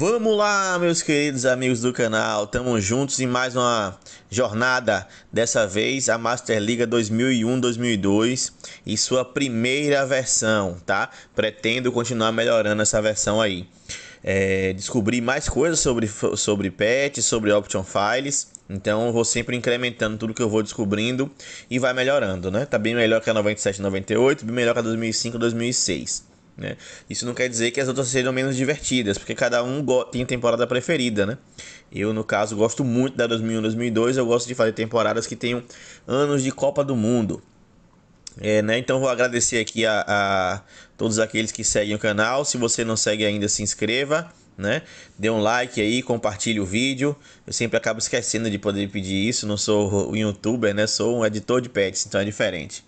Vamos lá, meus queridos amigos do canal, estamos juntos em mais uma jornada, dessa vez a Master Liga 2001-2002 e sua primeira versão, tá? Pretendo continuar melhorando essa versão aí. É, descobrir mais coisas sobre, sobre patch, sobre option files, então vou sempre incrementando tudo que eu vou descobrindo e vai melhorando, né? Tá bem melhor que a 97-98, bem melhor que a 2005-2006. Né? Isso não quer dizer que as outras sejam menos divertidas, porque cada um tem temporada preferida, né? Eu, no caso, gosto muito da 2001 2002, eu gosto de fazer temporadas que tenham anos de Copa do Mundo. É, né? Então vou agradecer aqui a, a, todos aqueles que seguem o canal. Se você não segue ainda, se inscreva. Né? Dê um like aí, compartilhe o vídeo. Eu sempre acabo esquecendo de poder pedir isso. Não sou um youtuber, né? Sou um editor de pets, então é diferente.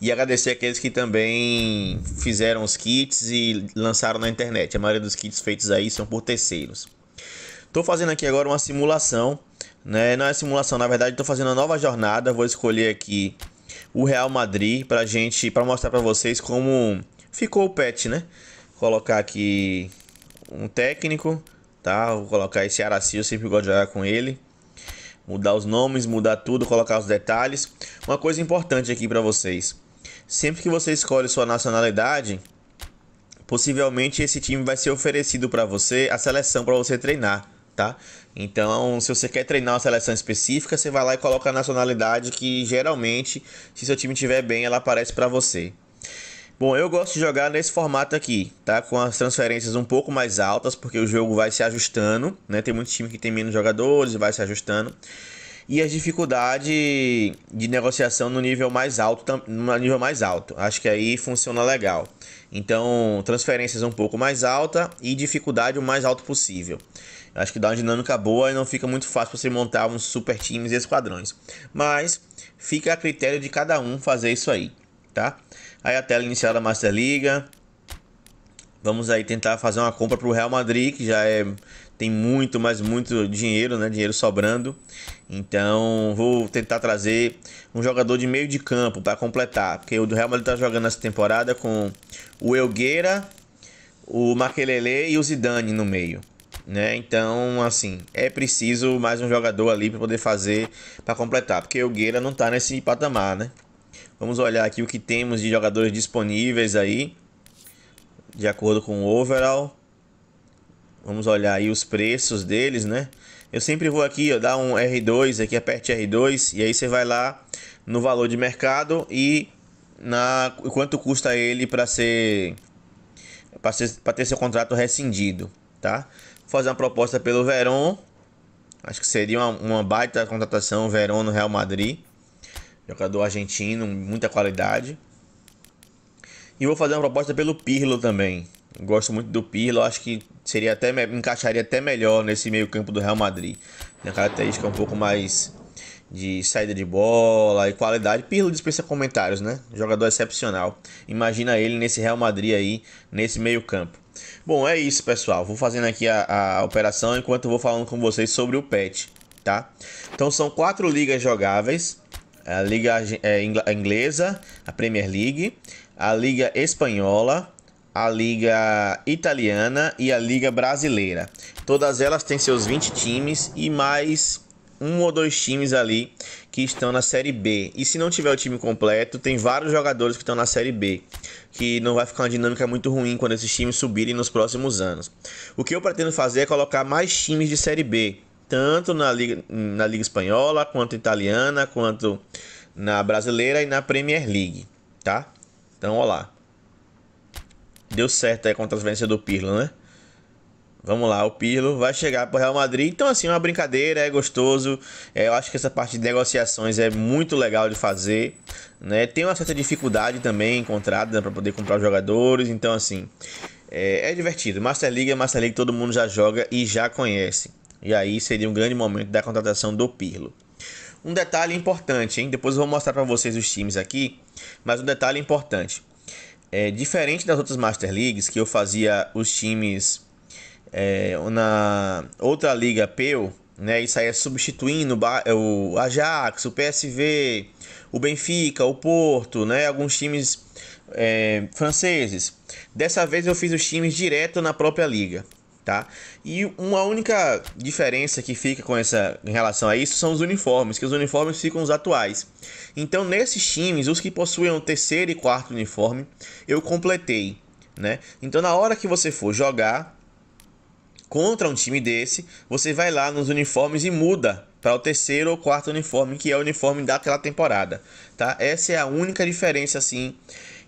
E agradecer aqueles que também fizeram os kits e lançaram na internet. A maioria dos kits feitos aí são por terceiros. Estou fazendo aqui agora uma simulação, né? Não é simulação, na verdade, estou fazendo uma nova jornada. Vou escolher aqui o Real Madrid para gente, para mostrar para vocês como ficou o pet, né? Colocar aqui um técnico, tá? Vou colocar esse Araci, eu sempre gosto de jogar com ele mudar os nomes, mudar tudo, colocar os detalhes. Uma coisa importante aqui para vocês: sempre que você escolhe sua nacionalidade, possivelmente esse time vai ser oferecido para você a seleção para você treinar, tá? Então, se você quer treinar uma seleção específica, você vai lá e coloca a nacionalidade que geralmente, se seu time estiver bem, ela aparece para você. Bom, eu gosto de jogar nesse formato aqui, tá? Com as transferências um pouco mais altas, porque o jogo vai se ajustando, né? Tem muitos times que tem menos jogadores, vai se ajustando. E as dificuldades de negociação no nível mais alto, no nível mais alto. Acho que aí funciona legal. Então, transferências um pouco mais alta e dificuldade o mais alto possível. Acho que dá uma dinâmica boa e não fica muito fácil você montar uns super times e esquadrões. Mas fica a critério de cada um fazer isso aí, tá? Aí a tela inicial da Master Liga. Vamos aí tentar fazer uma compra para o Real Madrid, que já é tem muito, mas muito dinheiro, né? Dinheiro sobrando. Então vou tentar trazer um jogador de meio de campo para completar, porque o do Real Madrid está jogando essa temporada com o Elgueira, o Makelele e o Zidane no meio. Né? Então, assim, é preciso mais um jogador ali para poder fazer, para completar, porque o não está nesse patamar, né? Vamos olhar aqui o que temos de jogadores disponíveis aí, de acordo com o overall. Vamos olhar aí os preços deles, né? Eu sempre vou aqui, ó, dar um R2, aqui aperte R2 e aí você vai lá no valor de mercado e na quanto custa ele para ser para ter seu contrato rescindido, tá? Vou fazer uma proposta pelo Verón. Acho que seria uma, uma baita contratação Verón no Real Madrid. Jogador argentino, muita qualidade. E vou fazer uma proposta pelo Pirlo também. Gosto muito do Pirlo, acho que seria até encaixaria até melhor nesse meio-campo do Real Madrid. Tem característica um pouco mais de saída de bola e qualidade. Pirlo dispensa comentários, né? Jogador excepcional. Imagina ele nesse Real Madrid aí, nesse meio-campo. Bom, é isso, pessoal. Vou fazendo aqui a, a operação enquanto vou falando com vocês sobre o patch, tá? Então são quatro ligas jogáveis a Liga é, Inglesa, a Premier League, a Liga Espanhola, a Liga Italiana e a Liga Brasileira. Todas elas têm seus 20 times e mais um ou dois times ali que estão na Série B. E se não tiver o time completo, tem vários jogadores que estão na Série B, que não vai ficar uma dinâmica muito ruim quando esses times subirem nos próximos anos. O que eu pretendo fazer é colocar mais times de Série B, tanto na Liga, na Liga Espanhola, quanto italiana, quanto na brasileira e na Premier League, tá? Então, olá. Deu certo aí com a transferência do Pirlo, né? Vamos lá, o Pirlo vai chegar para o Real Madrid. Então, assim, uma brincadeira, é gostoso. É, eu acho que essa parte de negociações é muito legal de fazer. Né? Tem uma certa dificuldade também encontrada para poder comprar os jogadores. Então, assim, é, é divertido. Master League é Master League, todo mundo já joga e já conhece. E aí seria um grande momento da contratação do Pirlo. Um detalhe importante, hein? Depois eu vou mostrar para vocês os times aqui, mas um detalhe importante. É, diferente das outras Master Leagues, que eu fazia os times é, na outra liga PEU, né, e saía substituindo o é, Ajax, o PSV, o Benfica, o Porto, né, alguns times é, franceses. Dessa vez eu fiz os times direto na própria liga tá? E uma única diferença que fica com essa em relação a isso são os uniformes, que os uniformes ficam os atuais. Então, nesses times, os que possuem o terceiro e quarto uniforme, eu completei, né? Então, na hora que você for jogar contra um time desse, você vai lá nos uniformes e muda para o terceiro ou quarto uniforme, que é o uniforme daquela temporada, tá? Essa é a única diferença assim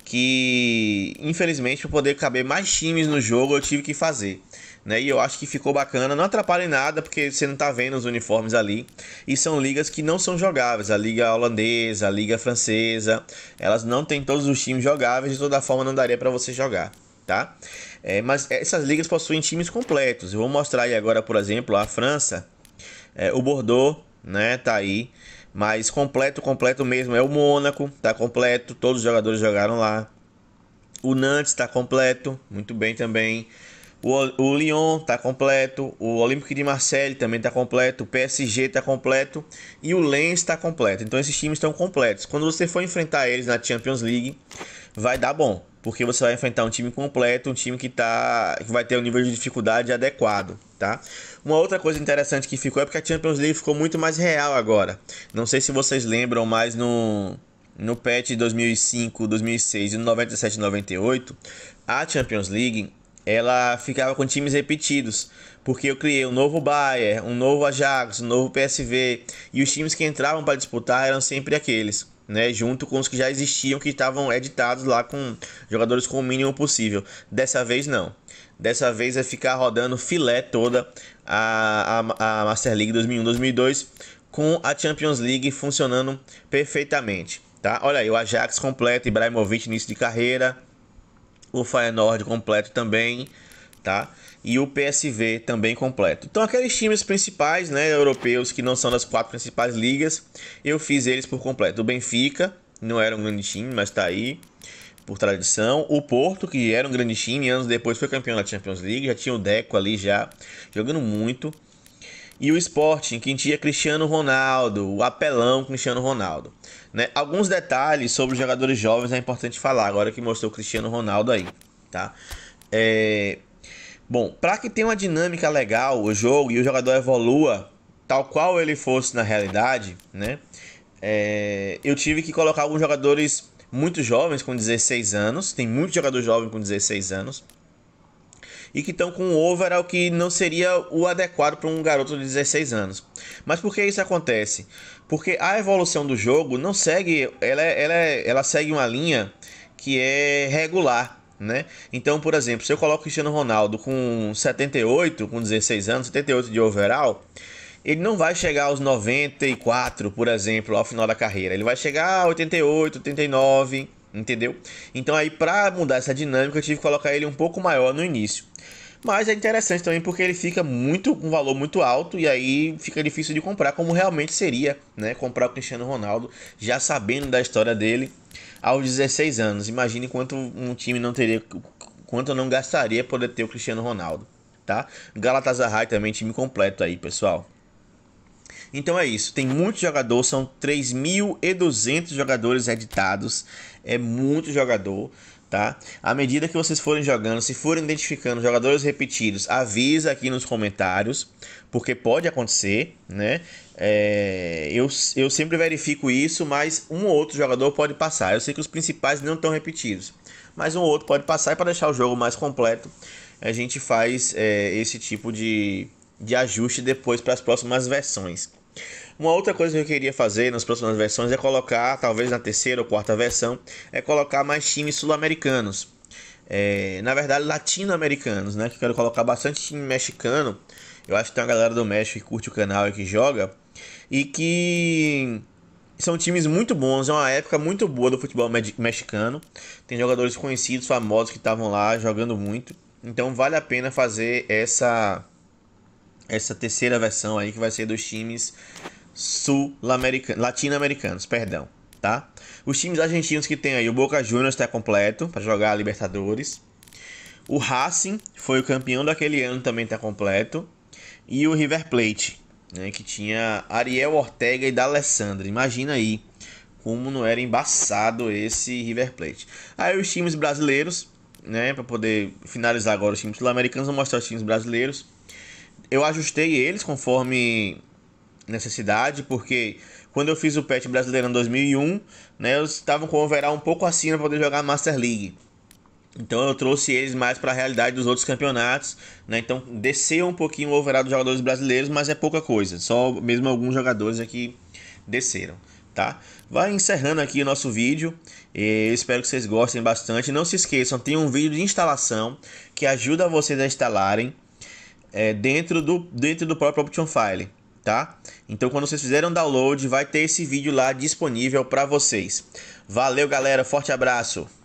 que infelizmente para poder caber mais times no jogo eu tive que fazer. Né? E eu acho que ficou bacana, não atrapalha em nada, porque você não tá vendo os uniformes ali. E são ligas que não são jogáveis, a liga holandesa, a liga francesa, elas não têm todos os times jogáveis, de toda forma não daria para você jogar, tá? É, mas essas ligas possuem times completos. Eu vou mostrar aí agora, por exemplo, a França, é, o Bordeaux, né, tá aí. Mas completo, completo mesmo é o Mônaco, tá completo, todos os jogadores jogaram lá. O Nantes tá completo, muito bem também. O, o Lyon tá completo, o Olympique de Marseille também tá completo, o PSG tá completo e o Lens tá completo. Então esses times estão completos. Quando você for enfrentar eles na Champions League, vai dar bom porque você vai enfrentar um time completo, um time que, tá, que vai ter um nível de dificuldade adequado, tá? Uma outra coisa interessante que ficou é porque a Champions League ficou muito mais real agora. Não sei se vocês lembram, mas no, no patch 2005, 2006 e 97, 98, a Champions League ela ficava com times repetidos, porque eu criei um novo Bayern, um novo Ajax, um novo PSV, e os times que entravam para disputar eram sempre aqueles né, junto com os que já existiam que estavam editados lá com jogadores com o mínimo possível. Dessa vez não. Dessa vez é ficar rodando filé toda a, a, a Master League 2001-2002 com a Champions League funcionando perfeitamente. Tá? Olha aí, o Ajax completo, Ibrahimovic início de carreira, o Feyenoord completo também, tá? E o PSV também completo. Então aqueles times principais, né, europeus que não são das quatro principais ligas, eu fiz eles por completo. O Benfica não era um grande time, mas tá aí por tradição. O Porto, que era um grande time, anos depois foi campeão da Champions League, já tinha o Deco ali já jogando muito. E o Sporting, que tinha Cristiano Ronaldo, o apelão Cristiano Ronaldo. Né? Alguns detalhes sobre os jogadores jovens é importante falar, agora que mostrou o Cristiano Ronaldo aí, tá? É, Bom, para que tenha uma dinâmica legal o jogo e o jogador evolua tal qual ele fosse na realidade, né? É, eu tive que colocar alguns jogadores muito jovens com 16 anos. Tem muito jogador jovem com 16 anos. E que estão com um overall que não seria o adequado para um garoto de 16 anos. Mas por que isso acontece? Porque a evolução do jogo não segue. Ela, é, ela, é, ela segue uma linha que é regular né? Então, por exemplo, se eu coloco Cristiano Ronaldo com 78, com 16 anos, 78 de overall, ele não vai chegar aos 94, por exemplo, ao final da carreira. Ele vai chegar a 88, 89, entendeu? Então aí para mudar essa dinâmica, eu tive que colocar ele um pouco maior no início. Mas é interessante também porque ele fica muito um valor muito alto e aí fica difícil de comprar, como realmente seria, né? Comprar o Cristiano Ronaldo, já sabendo da história dele aos 16 anos. Imagine quanto um time não teria, quanto não gastaria poder ter o Cristiano Ronaldo, tá? Galatasaray também time completo aí, pessoal. Então é isso, tem muito jogador, são 3.200 jogadores editados, é muito jogador, tá? À medida que vocês forem jogando, se forem identificando jogadores repetidos, avisa aqui nos comentários, porque pode acontecer, né? É, eu, eu sempre verifico isso, mas um ou outro jogador pode passar. Eu sei que os principais não estão repetidos, mas um ou outro pode passar e para deixar o jogo mais completo, a gente faz é, esse tipo de de ajuste depois para as próximas versões. Uma outra coisa que eu queria fazer nas próximas versões é colocar, talvez na terceira ou quarta versão, é colocar mais times sul-americanos. É, na verdade, latino-americanos, né? Que quero colocar bastante time mexicano. Eu acho que tem uma galera do México que curte o canal e que joga. E que são times muito bons, é uma época muito boa do futebol mexicano. Tem jogadores conhecidos, famosos que estavam lá jogando muito. Então vale a pena fazer essa essa terceira versão aí que vai ser dos times sul-americanos, latino-americanos, perdão, tá? Os times argentinos que tem aí, o Boca Juniors está completo para jogar a Libertadores. O Racing foi o campeão daquele ano, também está completo. E o River Plate, né, que tinha Ariel Ortega e D'Alessandro. Imagina aí como não era embaçado esse River Plate. Aí os times brasileiros, né, para poder finalizar agora os times sul-americanos, vou mostrar os times brasileiros eu ajustei eles conforme necessidade, porque quando eu fiz o patch brasileiro em 2001, né, eu estava com o overall um pouco acima para poder jogar Master League. Então eu trouxe eles mais para a realidade dos outros campeonatos, né? Então desceu um pouquinho o overall dos jogadores brasileiros, mas é pouca coisa. Só mesmo alguns jogadores aqui desceram, tá? Vai encerrando aqui o nosso vídeo. Eu espero que vocês gostem bastante. Não se esqueçam, tem um vídeo de instalação que ajuda vocês a instalarem é, dentro, do, dentro do próprio Option File, tá? Então quando vocês fizerem um download, vai ter esse vídeo lá disponível para vocês. Valeu galera, forte abraço!